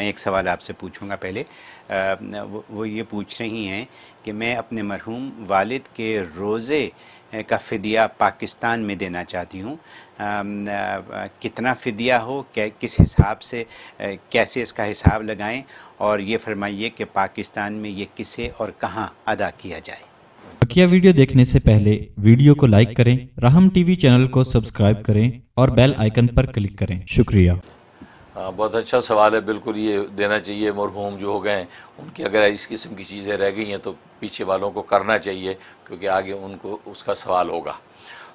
मैं एक सवाल आपसे पूछूंगा पहले आ, वो, वो ये पूछ रही हैं कि मैं अपने मरहूम वालिद के रोज़े का फदिया पाकिस्तान में देना चाहती हूँ कितना फ़दिया हो कै, किस हिसाब से आ, कैसे इसका हिसाब लगाएं और ये फरमाइए कि पाकिस्तान में ये किसे और कहाँ अदा किया जाए बकिया वीडियो देखने से पहले वीडियो को लाइक करें राहम टीवी चैनल को सब्सक्राइब करें और बेल आइकन पर क्लिक करें शुक्रिया आ, हाँ, बहुत अच्छा सवाल है बिल्कुल ये देना चाहिए मरहूम जो हो गए उनकी अगर इस किस्म की चीज़ें रह गई हैं तो पीछे वालों को करना चाहिए क्योंकि आगे उनको उसका सवाल होगा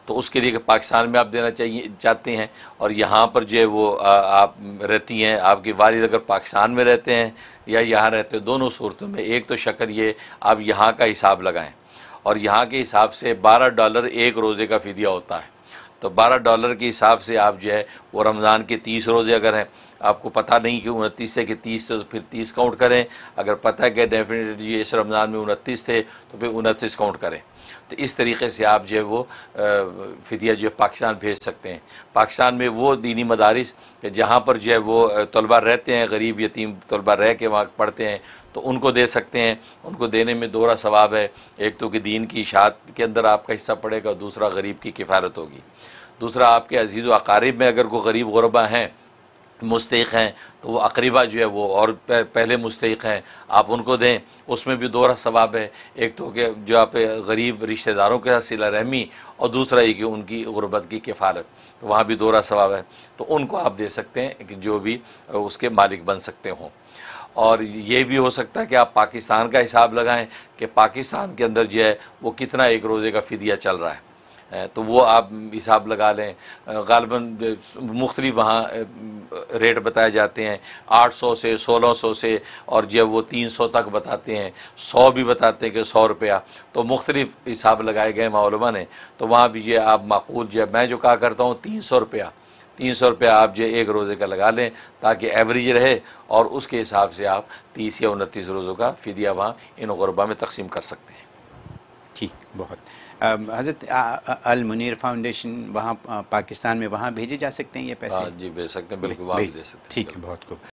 तो उसके लिए पाकिस्तान में आप देना चाहिए चाहते हैं और यहाँ पर जो है वो आ, आप रहती हैं आपकी वालिद अगर पाकिस्तान में रहते हैं या यहाँ रहते हैं दोनों सूरतों में एक तो शक्ल ये आप यहाँ का हिसाब लगाएँ और यहाँ के हिसाब से बारह डॉलर एक रोज़े का फ़िदिया होता है तो 12 डॉलर के हिसाब से आप जो है वो रमज़ान के 30 रोज़े अगर हैं आपको पता नहीं कि उनतीस थे कि तीस थे तो फिर तीस काउंट करें अगर पता है कि डेफिनेटली इस रमज़ान में उनतीस थे तो फिर उनतीस काउंट करें तो इस तरीके से आप जो है वो फदिया जो है पाकिस्तान भेज सकते हैं पाकिस्तान में वो दीनी मदारस जहाँ पर जो है वो तलबा रहते हैं गरीब यतीम तलबा रह के वहाँ पढ़ते हैं तो उनको दे सकते हैं उनको देने में दोहरा सवाब है एक तो कि दीन की इशात के अंदर आपका हिस्सा पड़ेगा दूसरा गरीब की किफ़ारत होगी दूसरा आपके अजीज़ व अकारीब में अगर कोई गरीब गुरबा हैं मुस्तक हैं तो वो अकरीबा जो है वो और पहले मुस्तक हैं आप उनको दें उसमें भी दोहरा सवाब है एक तो कि जो आप गरीब रिश्तेदारों के साथ सिला रहमी और दूसरा ये कि उनकी गुरबत की किफ़ालत तो वहाँ भी दोहरा सवाब है तो उनको आप दे सकते हैं कि जो भी उसके मालिक बन सकते हों और ये भी हो सकता है कि आप पाकिस्तान का हिसाब लगाएं कि पाकिस्तान के अंदर जो है वो कितना एक रोज़े का फिदिया चल रहा है तो वो आप हिसाब लगा लें गालबन मुख्तलि वहाँ रेट बताए जाते हैं आठ सौ से सोलह सौ से और जब वो तीन सौ तक बताते हैं सौ भी बताते हैं कि सौ रुपया तो मुख्तलिफ हिसाब लगाए गए मालूमा ने तो वहाँ भी ये आप माकूल जो मैं जो कहा करता हूँ तीन सौ रुपया तीन सौ रुपया आप जो एक रोज़े का लगा लें ताकि एवरेज रहे और उसके हिसाब से आप तीस या उनतीस रोज़ों का फिदिया वहाँ इन गुरबा में तकसीम कर सकते हैं ठीक बहुत हज़रत अल मुनीर फाउंडेशन वहाँ पाकिस्तान में वहाँ भेजे जा सकते हैं ये पैसे हाँ, जी भेज सकते हैं बिल्कुल ठीक है बहुत खूब